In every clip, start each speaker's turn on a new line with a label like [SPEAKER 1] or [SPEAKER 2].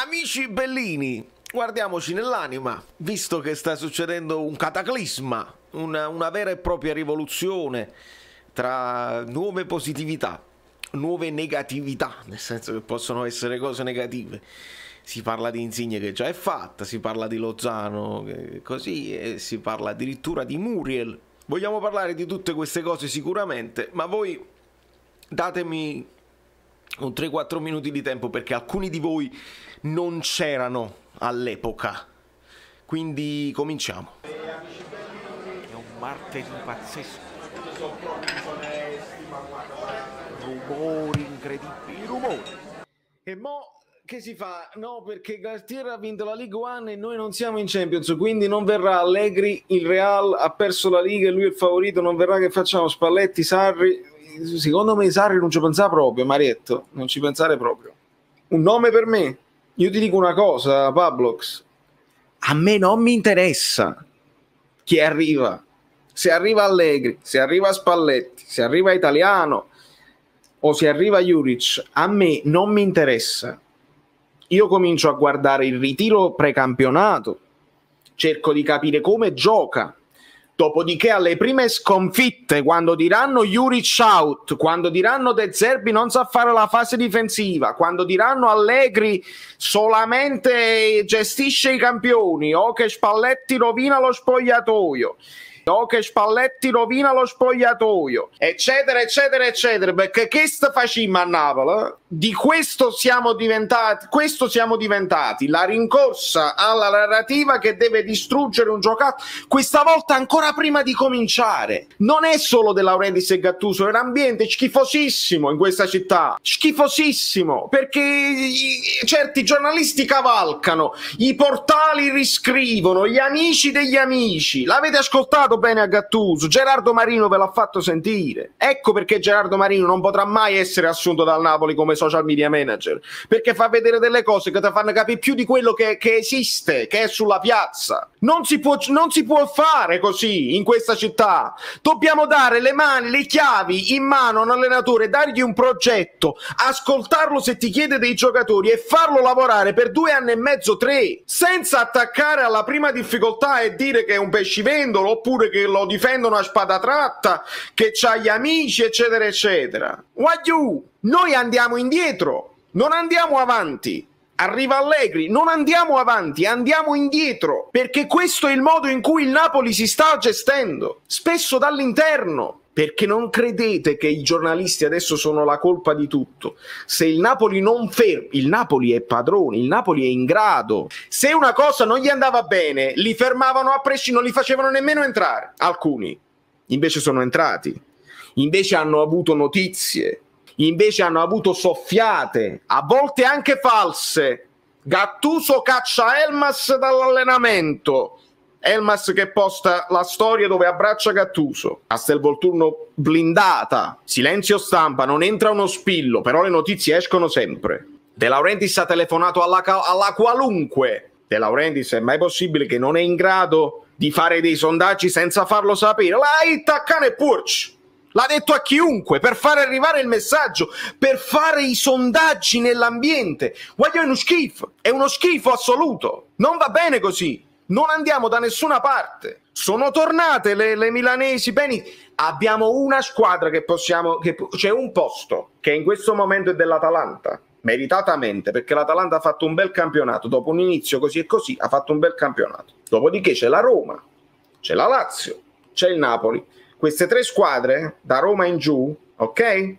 [SPEAKER 1] Amici bellini, guardiamoci nell'anima, visto che sta succedendo un cataclisma, una, una vera e propria rivoluzione tra nuove positività, nuove negatività, nel senso che possono essere cose negative si parla di Insigne che già è fatta, si parla di Lozano, così, e si parla addirittura di Muriel. Vogliamo parlare di tutte queste cose sicuramente, ma voi datemi un 3-4 minuti di tempo perché alcuni di voi non c'erano all'epoca. Quindi cominciamo. È un martedì pazzesco. Rumori incredibili, rumori. E mo' che si fa? No, perché Galtier ha vinto la League One e noi non siamo in Champions, quindi non verrà Allegri, il Real ha perso la Liga e lui è il favorito, non verrà che facciamo Spalletti, Sarri. Secondo me Sarri non ci pensava proprio, Marietto, non ci pensare proprio. Un nome per me, io ti dico una cosa, Pablox. A me non mi interessa chi arriva. Se arriva Allegri, se arriva Spalletti, se arriva Italiano o se arriva Juric, a me non mi interessa. Io comincio a guardare il ritiro precampionato, cerco di capire come gioca Dopodiché alle prime sconfitte, quando diranno Juric out, quando diranno De Zerbi non sa fare la fase difensiva, quando diranno Allegri solamente gestisce i campioni o che Spalletti rovina lo spogliatoio, o che Spalletti rovina lo spogliatoio, eccetera, eccetera, eccetera, perché che sta facendo a Napoli? Di questo siamo diventati, questo siamo diventati, la rincorsa alla narrativa che deve distruggere un giocatore, questa volta ancora prima di cominciare. Non è solo De Laurentiis e Gattuso, è un ambiente schifosissimo in questa città, schifosissimo, perché certi giornalisti cavalcano, i portali riscrivono, gli amici degli amici, l'avete ascoltato? bene a Gattuso, Gerardo Marino ve l'ha fatto sentire. Ecco perché Gerardo Marino non potrà mai essere assunto dal Napoli come social media manager, perché fa vedere delle cose che ti fanno capire più di quello che, che esiste, che è sulla piazza. Non si, può, non si, può, fare così in questa città. Dobbiamo dare le mani, le chiavi in mano a un allenatore, dargli un progetto, ascoltarlo se ti chiede dei giocatori e farlo lavorare per due anni e mezzo, tre, senza attaccare alla prima difficoltà e dire che è un pescivendolo oppure che lo difendono a spada tratta, che ha gli amici, eccetera, eccetera. Wagyu, noi andiamo indietro, non andiamo avanti arriva Allegri, non andiamo avanti, andiamo indietro, perché questo è il modo in cui il Napoli si sta gestendo, spesso dall'interno. Perché non credete che i giornalisti adesso sono la colpa di tutto? Se il Napoli non ferma, il Napoli è padrone, il Napoli è in grado. Se una cosa non gli andava bene, li fermavano a prescindere, non li facevano nemmeno entrare. Alcuni invece sono entrati, invece hanno avuto notizie, invece hanno avuto soffiate, a volte anche false. Gattuso caccia Elmas dall'allenamento. Elmas che posta la storia dove abbraccia Gattuso. Castelvolturno blindata, silenzio stampa, non entra uno spillo, però le notizie escono sempre. De Laurentiis ha telefonato alla, alla qualunque. De Laurentiis è mai possibile che non è in grado di fare dei sondaggi senza farlo sapere. La e Purci l'ha detto a chiunque per far arrivare il messaggio, per fare i sondaggi nell'ambiente. Guaglione è uno schifo, è uno schifo assoluto. Non va bene così, non andiamo da nessuna parte. Sono tornate le, le milanesi, bene, abbiamo una squadra che possiamo, che, c'è un posto che in questo momento è dell'Atalanta, meritatamente, perché l'Atalanta ha fatto un bel campionato, dopo un inizio così e così ha fatto un bel campionato. Dopodiché c'è la Roma, c'è la Lazio, c'è il Napoli queste tre squadre, da Roma in giù, ok?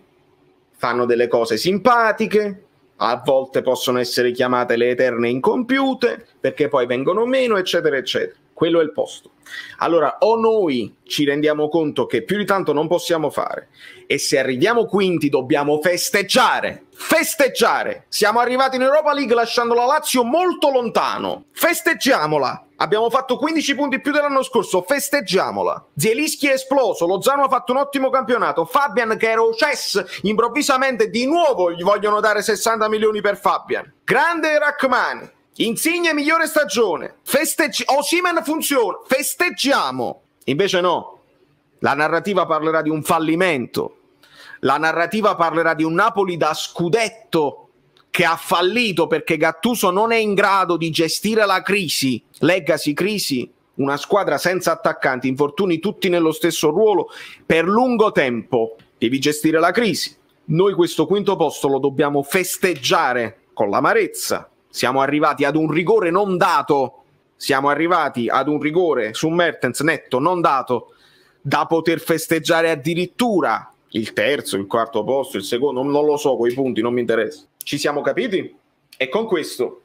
[SPEAKER 1] Fanno delle cose simpatiche, a volte possono essere chiamate le eterne incompiute, perché poi vengono meno, eccetera, eccetera quello è il posto. Allora, o noi ci rendiamo conto che più di tanto non possiamo fare, e se arriviamo quinti dobbiamo festeggiare, festeggiare. Siamo arrivati in Europa League lasciando la Lazio molto lontano, festeggiamola. Abbiamo fatto 15 punti più dell'anno scorso, festeggiamola. Zielischi è esploso, Lozano ha fatto un ottimo campionato, Fabian che era OCES, improvvisamente di nuovo gli vogliono dare 60 milioni per Fabian. Grande Rachmani, Insigne migliore stagione, festeggi- Osimen funziona, festeggiamo. Invece no, la narrativa parlerà di un fallimento, la narrativa parlerà di un Napoli da scudetto che ha fallito perché Gattuso non è in grado di gestire la crisi, leggasi crisi, una squadra senza attaccanti, infortuni tutti nello stesso ruolo per lungo tempo. Devi gestire la crisi. Noi questo quinto posto lo dobbiamo festeggiare con l'amarezza, siamo arrivati ad un rigore non dato, siamo arrivati ad un rigore su Mertens netto non dato da poter festeggiare addirittura il terzo, il quarto posto, il secondo, non lo so, quei punti non mi interessa. Ci siamo capiti? E con questo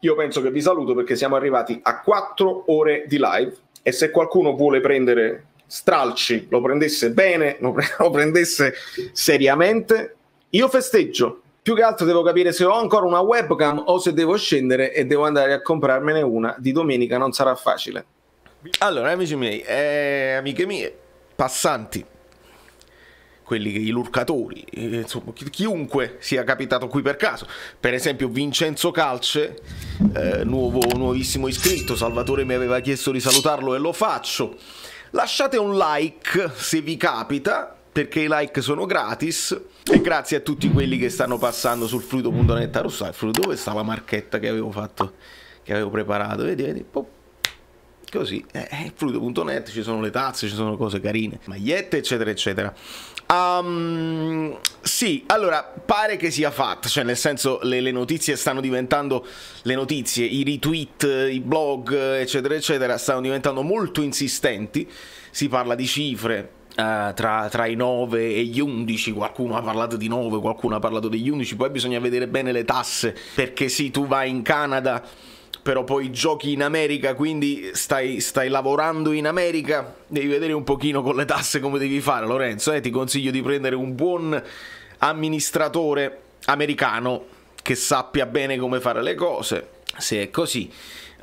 [SPEAKER 1] io penso che vi saluto perché siamo arrivati a quattro ore di live e se qualcuno vuole prendere stralci, lo prendesse bene, lo prendesse seriamente, io festeggio più che altro devo capire se ho ancora una webcam o se devo scendere e devo andare a comprarmene una. Di domenica non sarà facile. Allora, amici miei, eh, amiche mie, passanti, quelli che, i lurcatori, eh, insomma, chiunque sia capitato qui per caso. Per esempio Vincenzo Calce, eh, nuovo, nuovissimo iscritto, Salvatore mi aveva chiesto di salutarlo e lo faccio. Lasciate un like se vi capita, perché i like sono gratis e grazie a tutti quelli che stanno passando sul fluido.net rossa il fluido dove sta la marchetta che avevo fatto che avevo preparato vedi vedi pop. così eh, eh fluido.net ci sono le tazze ci sono cose carine magliette eccetera eccetera um, sì allora pare che sia fatta cioè nel senso le, le notizie stanno diventando le notizie i retweet i blog eccetera eccetera stanno diventando molto insistenti si parla di cifre Uh, tra, tra, i 9 e gli 11, qualcuno ha parlato di 9, qualcuno ha parlato degli 11, poi bisogna vedere bene le tasse, perché sì, tu vai in Canada, però poi giochi in America, quindi stai, stai lavorando in America, devi vedere un pochino con le tasse come devi fare, Lorenzo, eh, ti consiglio di prendere un buon amministratore americano che sappia bene come fare le cose, se è così.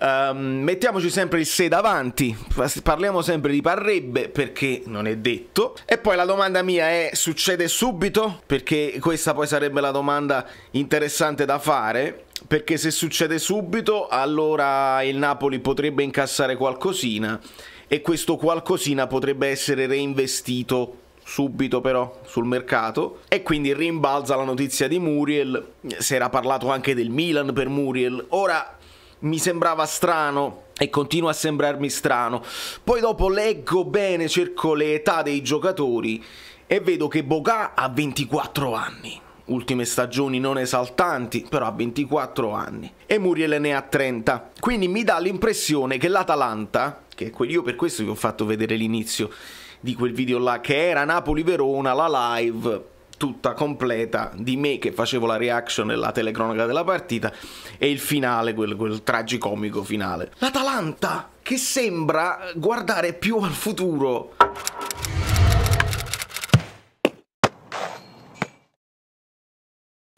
[SPEAKER 1] Um, mettiamoci sempre il se davanti, parliamo sempre di parrebbe perché non è detto. E poi la domanda mia è succede subito? Perché questa poi sarebbe la domanda interessante da fare perché se succede subito allora il Napoli potrebbe incassare qualcosina e questo qualcosina potrebbe essere reinvestito subito però sul mercato e quindi rimbalza la notizia di Muriel, si era parlato anche del Milan per Muriel, ora mi sembrava strano e continua a sembrarmi strano. Poi dopo leggo bene, cerco le età dei giocatori e vedo che Boga ha 24 anni. Ultime stagioni non esaltanti, però ha 24 anni. E Muriel ne ha 30. Quindi mi dà l'impressione che l'Atalanta, che è quello io per questo vi ho fatto vedere l'inizio di quel video là, che era Napoli-Verona, la live, tutta completa di me che facevo la reaction nella telecronaca della partita e il finale, quel, quel tragicomico finale. L'Atalanta che sembra guardare più al futuro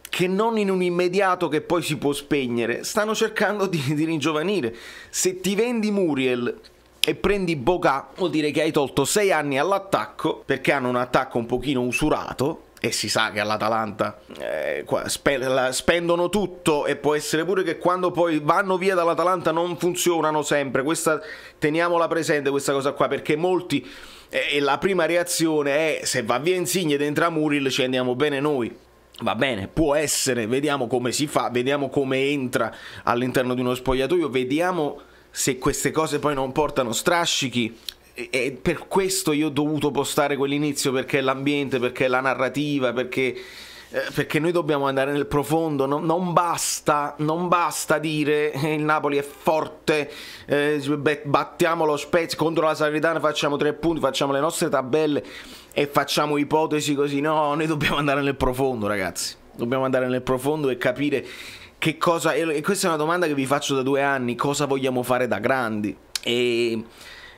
[SPEAKER 1] che non in un immediato che poi si può spegnere. Stanno cercando di, di ringiovanire. Se ti vendi Muriel e prendi Boga, vuol dire che hai tolto 6 anni all'attacco, perché hanno un attacco un pochino usurato, e si sa che all'Atalanta eh, spe spendono tutto e può essere pure che quando poi vanno via dall'Atalanta non funzionano sempre. Questa, teniamola presente questa cosa qua perché molti eh, la prima reazione è se va via Insigne ed entra Muril ci andiamo bene noi. Va bene, può essere, vediamo come si fa, vediamo come entra all'interno di uno spogliatoio, vediamo se queste cose poi non portano strascichi e per questo io ho dovuto postare quell'inizio perché è l'ambiente, perché è la narrativa, perché, eh, perché noi dobbiamo andare nel profondo, non, non, basta, non basta dire eh, il Napoli è forte, eh, battiamo lo Spezia contro la Salernitana, facciamo tre punti, facciamo le nostre tabelle e facciamo ipotesi così, no, noi dobbiamo andare nel profondo ragazzi, dobbiamo andare nel profondo e capire che cosa, e questa è una domanda che vi faccio da due anni, cosa vogliamo fare da grandi e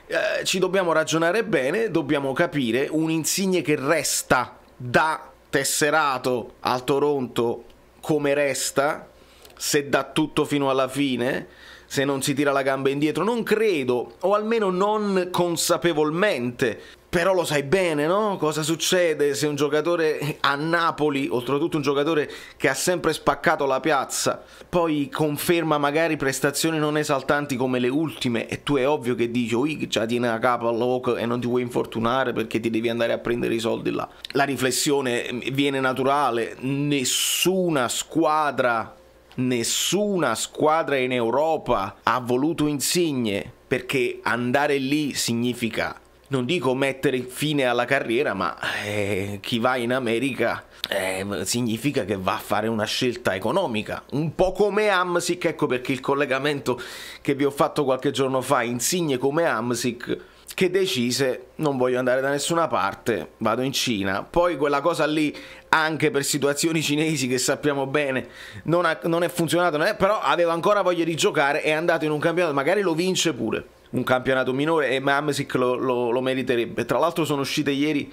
[SPEAKER 1] eh, ci dobbiamo ragionare bene, dobbiamo capire un insigne che resta da tesserato al Toronto come resta, se dà tutto fino alla fine, se non si tira la gamba indietro, non credo, o almeno non consapevolmente però lo sai bene, no? Cosa succede se un giocatore a Napoli, oltretutto un giocatore che ha sempre spaccato la piazza, poi conferma magari prestazioni non esaltanti come le ultime e tu è ovvio che dici, ui, già tieni la capa all'oc e non ti vuoi infortunare perché ti devi andare a prendere i soldi là. La riflessione viene naturale, nessuna squadra, nessuna squadra in Europa ha voluto Insigne perché andare lì significa non dico mettere fine alla carriera, ma eh, chi va in America eh, significa che va a fare una scelta economica, un po' come Amsic, ecco perché il collegamento che vi ho fatto qualche giorno fa insigne come Amsic che decise non voglio andare da nessuna parte, vado in Cina. Poi quella cosa lì, anche per situazioni cinesi che sappiamo bene, non, ha, non è funzionata, però aveva ancora voglia di giocare, è andato in un campionato, magari lo vince pure un campionato minore e Mamesic lo, lo, lo, meriterebbe. Tra l'altro sono uscite ieri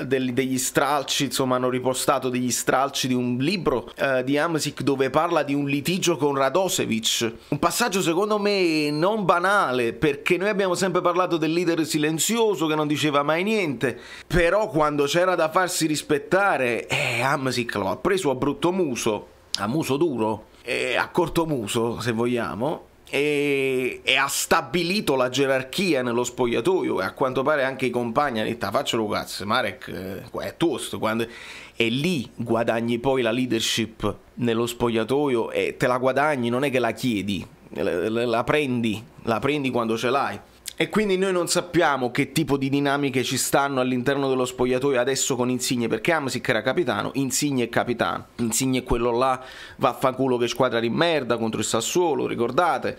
[SPEAKER 1] uh, del, degli stralci, insomma hanno ripostato degli stralci di un libro uh, di Amsic dove parla di un litigio con Radosevic. Un passaggio secondo me non banale perché noi abbiamo sempre parlato del leader silenzioso che non diceva mai niente, però quando c'era da farsi rispettare eh, Amsic lo ha preso a brutto muso, a muso duro, e eh, a corto muso se vogliamo e, e, ha stabilito la gerarchia nello spogliatoio e a quanto pare anche i compagni hanno detto ah, faccio faccialo cazzo Marek eh, è tosto quando... e lì guadagni poi la leadership nello spogliatoio e te la guadagni non è che la chiedi la prendi la prendi quando ce l'hai e quindi noi non sappiamo che tipo di dinamiche ci stanno all'interno dello spogliatoio adesso con Insigne, perché Amsic era capitano, Insigne è capitano. Insigne è quello là, vaffanculo che squadra di merda contro il Sassuolo, ricordate?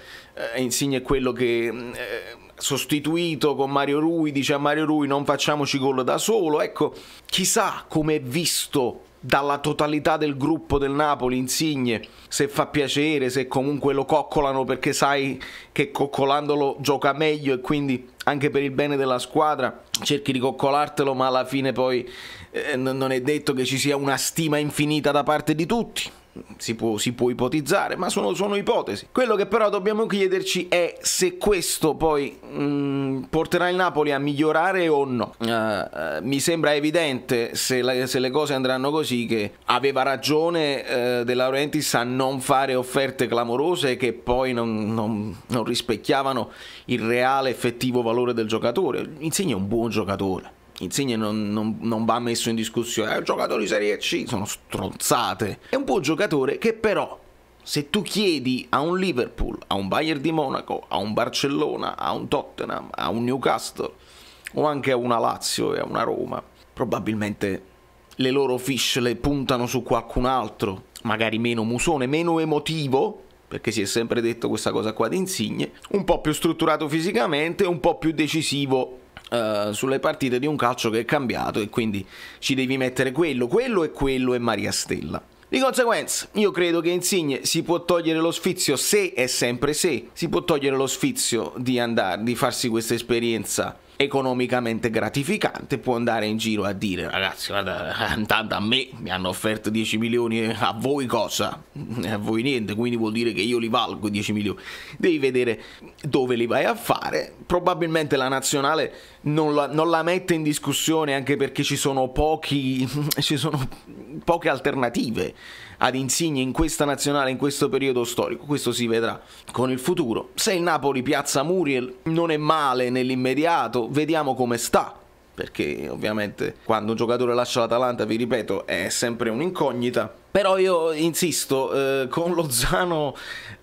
[SPEAKER 1] Eh, Insigne è quello che... Eh, sostituito con Mario Rui, dice a Mario Rui non facciamoci gol da solo, ecco, chissà come è visto dalla totalità del gruppo del Napoli, Insigne, se fa piacere, se comunque lo coccolano perché sai che coccolandolo gioca meglio e quindi anche per il bene della squadra cerchi di coccolartelo, ma alla fine poi eh, non è detto che ci sia una stima infinita da parte di tutti si può, si può ipotizzare, ma sono, sono, ipotesi. Quello che però dobbiamo chiederci è se questo poi mh, mm, porterà il Napoli a migliorare o no. Uh, uh, mi sembra evidente, se, la, se, le cose andranno così, che aveva ragione uh, De Laurentiis a non fare offerte clamorose che poi non, non, non rispecchiavano il reale effettivo valore del giocatore. Insegna un buon giocatore Insigne non, non, non, va messo in discussione, è un giocatore di Serie C, sono stronzate. È un buon giocatore che però, se tu chiedi a un Liverpool, a un Bayern di Monaco, a un Barcellona, a un Tottenham, a un Newcastle, o anche a una Lazio e a una Roma, probabilmente le loro fish le puntano su qualcun altro, magari meno musone, meno emotivo, perché si è sempre detto questa cosa qua di Insigne, un po' più strutturato fisicamente, un po' più decisivo eh, sulle partite di un calcio che è cambiato e quindi ci devi mettere quello, quello e quello e Maria Stella. Di conseguenza, io credo che Insigne si può togliere lo sfizio se è sempre se si può togliere lo sfizio di andare, di farsi questa esperienza economicamente gratificante, può andare in giro a dire ragazzi guarda, eh, intanto a me mi hanno offerto 10 milioni, eh, a voi cosa? Eh, a voi niente, quindi vuol dire che io li valgo 10 milioni. Devi vedere dove li vai a fare, probabilmente la nazionale non la, non la mette in discussione anche perché ci sono, pochi, ci sono poche alternative ad Insigne in questa nazionale, in questo periodo storico. Questo si vedrà con il futuro. Se il Napoli piazza Muriel non è male nell'immediato, vediamo come sta. Perché ovviamente quando un giocatore lascia l'Atalanta, vi ripeto, è sempre un'incognita. Però io insisto, eh, con Lozano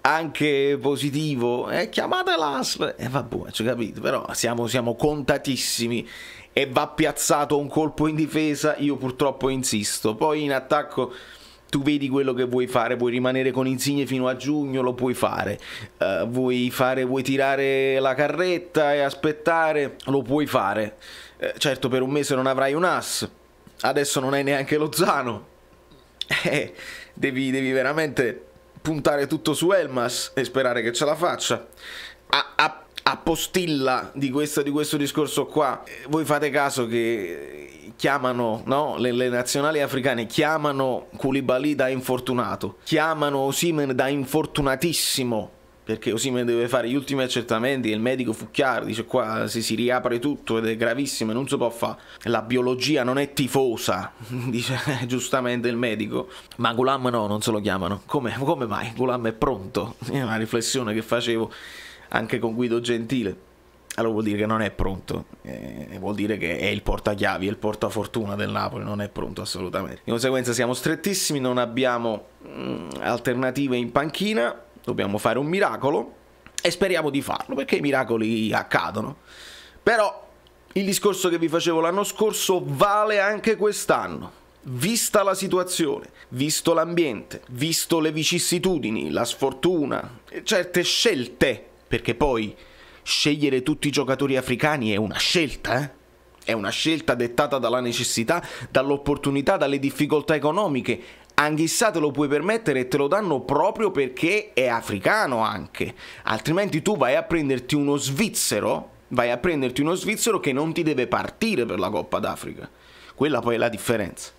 [SPEAKER 1] anche positivo, eh, chiamate l'ASL. E eh, vabbè, ci capite, però siamo, siamo contatissimi e va piazzato un colpo in difesa, io purtroppo insisto. Poi in attacco tu vedi quello che vuoi fare, vuoi rimanere con Insigne fino a giugno, lo puoi fare, uh, vuoi, fare vuoi tirare la carretta e aspettare, lo puoi fare. Uh, certo per un mese non avrai un as, adesso non hai neanche lo Zano, eh, devi, devi veramente puntare tutto su Elmas e sperare che ce la faccia. A, a appostilla di questo, di questo discorso qua. Eh, voi fate caso che eh, chiamano, no? le, le, nazionali africane chiamano Koulibaly da infortunato, chiamano Osimen da infortunatissimo, perché Osimen deve fare gli ultimi accertamenti il medico fu chiaro, dice qua se si riapre tutto ed è gravissimo non si può fare, la biologia non è tifosa, dice giustamente il medico, ma Gulam no, non se lo chiamano, come, come mai? Gulam è pronto, è una riflessione che facevo anche con Guido Gentile. Allora vuol dire che non è pronto, eh, vuol dire che è il portachiavi, è il portafortuna del Napoli, non è pronto assolutamente. Di conseguenza siamo strettissimi, non abbiamo mh, mm, alternative in panchina, dobbiamo fare un miracolo e speriamo di farlo perché i miracoli accadono. Però il discorso che vi facevo l'anno scorso vale anche quest'anno vista la situazione, visto l'ambiente, visto le vicissitudini, la sfortuna, certe scelte perché poi scegliere tutti i giocatori africani è una scelta, eh? È una scelta dettata dalla necessità, dall'opportunità, dalle difficoltà economiche. Anch'issa te lo puoi permettere e te lo danno proprio perché è africano anche. Altrimenti tu vai a prenderti uno svizzero, vai a prenderti uno svizzero che non ti deve partire per la Coppa d'Africa. Quella poi è la differenza.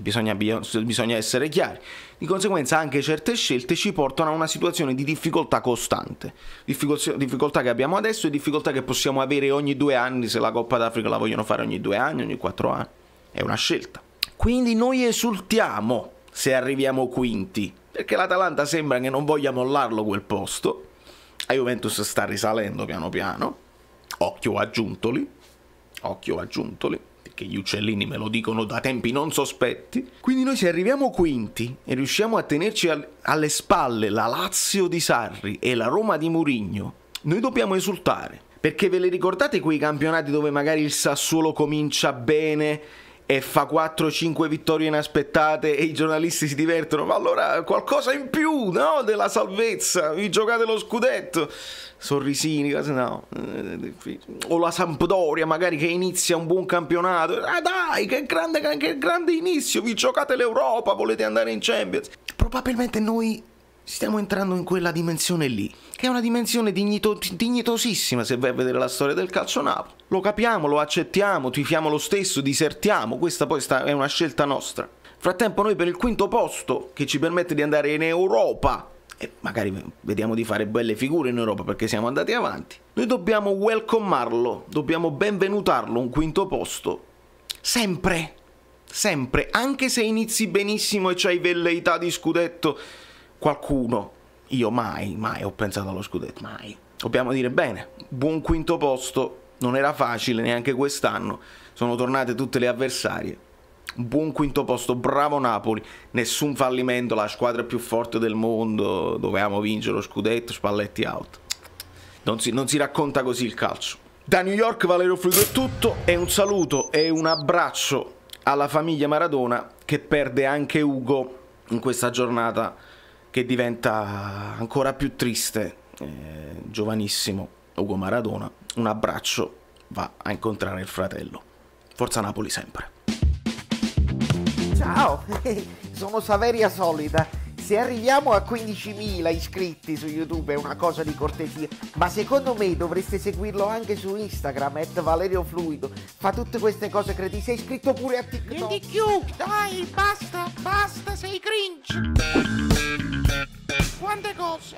[SPEAKER 1] Bisogna, bisogna, essere chiari. Di conseguenza anche certe scelte ci portano a una situazione di difficoltà costante, difficoltà, difficoltà che abbiamo adesso e difficoltà che possiamo avere ogni due anni se la Coppa d'Africa la vogliono fare ogni due anni, ogni quattro anni. È una scelta. Quindi noi esultiamo se arriviamo quinti, perché l'Atalanta sembra che non voglia mollarlo quel posto. La Juventus sta risalendo piano piano, occhio aggiuntoli, occhio aggiuntoli che gli uccellini me lo dicono da tempi non sospetti. Quindi noi se arriviamo quinti e riusciamo a tenerci al, alle spalle la Lazio di Sarri e la Roma di Murigno, noi dobbiamo esultare. Perché ve le ricordate quei campionati dove magari il Sassuolo comincia bene e fa 4-5 vittorie inaspettate e i giornalisti si divertono, ma allora qualcosa in più, no? Della salvezza, vi giocate lo scudetto. Sorrisini, cose no. Eh, o la Sampdoria, magari che inizia un buon campionato. Ah dai, che grande, che grande inizio, vi giocate l'Europa, volete andare in Champions. Probabilmente noi stiamo entrando in quella dimensione lì, che è una dimensione dignito- dignitosissima se vai a vedere la storia del calcio Napoli. Lo capiamo, lo accettiamo, tifiamo lo stesso, disertiamo, questa poi sta- è una scelta nostra. Frattempo noi per il quinto posto, che ci permette di andare in Europa, e magari vediamo di fare belle figure in Europa perché siamo andati avanti, noi dobbiamo welcomarlo, dobbiamo benvenutarlo un quinto posto, sempre. Sempre, anche se inizi benissimo e c'hai velleità di scudetto, qualcuno, io mai, mai ho pensato allo scudetto, mai. Dobbiamo dire bene, buon quinto posto, non era facile neanche quest'anno, sono tornate tutte le avversarie. Buon quinto posto, bravo Napoli, nessun fallimento, la squadra più forte del mondo, dovevamo vincere lo scudetto, Spalletti out. Non si, non si racconta così il calcio. Da New York Valerio Frigo è tutto e un saluto e un abbraccio alla famiglia Maradona che perde anche Ugo in questa giornata che diventa ancora più triste, eh, giovanissimo Ugo Maradona, un abbraccio va a incontrare il fratello. Forza Napoli sempre. Ciao, sono Saveria Solida. Se arriviamo a 15.000 iscritti su YouTube è una cosa di cortesia, ma secondo me dovreste seguirlo anche su Instagram, at Valerio Fluido. Fa tutte queste cose credi, sei iscritto pure a TikTok. Quindi chiudi, dai, basta, basta, sei cringe. 20 goals.